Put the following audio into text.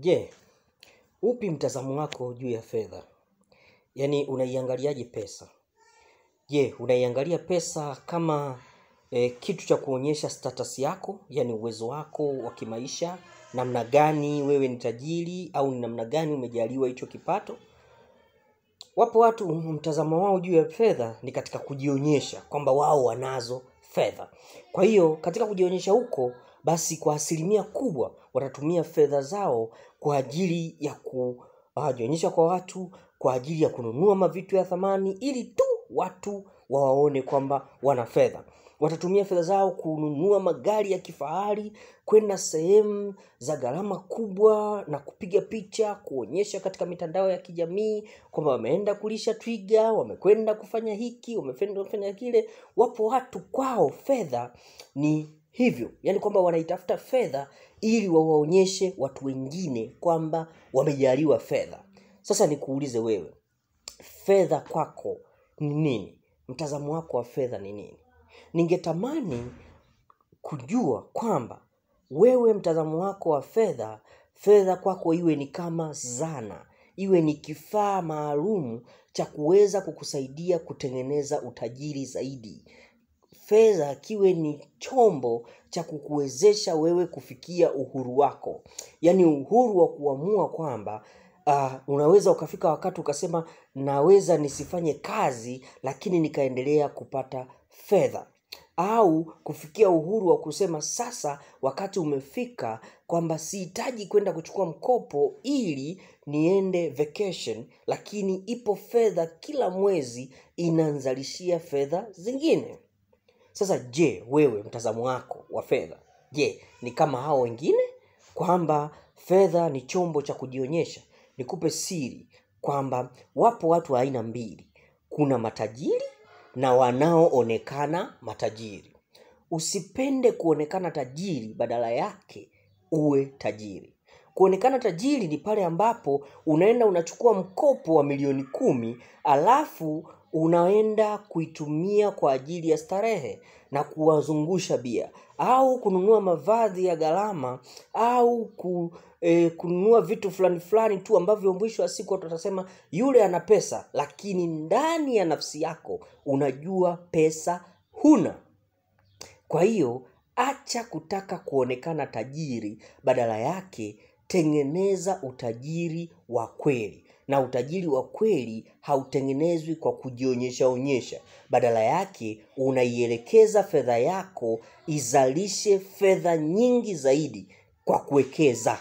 Je, Upi mtazamo wako juu ya fedha? Yaani unaiangaliaje pesa? Je, unaiangalia pesa kama e, kitu cha kuonyesha status yako, yaani uwezo wako wa kimaisha, namna gani wewe ni tajiri au ni namna gani umejaliwa hicho kipato? Wapo watu mtazamo wao juu ya fedha ni katika kujionyesha kwamba wao wanazo fedha. Kwa hiyo katika kujionyesha huko basi kwa asilimia kubwa watatumia fedha zao kwa ajili ya ah, kujionyesha kwa watu, kwa ajili ya kununua mavitu ya thamani, ili tu watu wawaone kwamba wana fedha. Watatumia fedha zao kununua magari ya kifahari, kwenda sehemu za gharama kubwa na kupiga picha, kuonyesha katika mitandao ya kijamii kwamba wameenda kulisha twiga, wamekwenda kufanya hiki, wamekwenda kufanya kile. Wapo watu kwao fedha ni hivyo, yani kwamba wanaitafuta fedha ili wawaonyeshe watu wengine kwamba wamejaliwa fedha. Sasa nikuulize wewe, fedha kwako ni nini? Mtazamo wako wa fedha ni nini? Ningetamani kujua kwamba wewe mtazamo wako wa fedha, fedha kwako iwe ni kama zana, iwe ni kifaa maalumu cha kuweza kukusaidia kutengeneza utajiri zaidi, fedha kiwe ni chombo cha kukuwezesha wewe kufikia uhuru wako, yaani uhuru wa kuamua kwamba Uh, unaweza ukafika wakati ukasema naweza nisifanye kazi lakini nikaendelea kupata fedha, au kufikia uhuru wa kusema sasa wakati umefika kwamba sihitaji kwenda kuchukua mkopo ili niende vacation, lakini ipo fedha kila mwezi inanzalishia fedha zingine. Sasa je, wewe mtazamo wako wa fedha, je, ni kama hao wengine kwamba fedha ni chombo cha kujionyesha? Nikupe siri kwamba wapo watu wa aina mbili, kuna matajiri na wanaoonekana matajiri. Usipende kuonekana tajiri, badala yake uwe tajiri. Kuonekana tajiri ni pale ambapo unaenda unachukua mkopo wa milioni kumi alafu unaenda kuitumia kwa ajili ya starehe na kuwazungusha bia au kununua mavazi ya gharama au ku, e, kununua vitu fulani fulani tu ambavyo mwisho wa siku watu watasema yule ana pesa, lakini ndani ya nafsi yako unajua pesa huna. Kwa hiyo acha kutaka kuonekana tajiri, badala yake tengeneza utajiri wa kweli na utajiri wa kweli hautengenezwi kwa kujionyesha onyesha badala yake unaielekeza fedha yako izalishe fedha nyingi zaidi kwa kuwekeza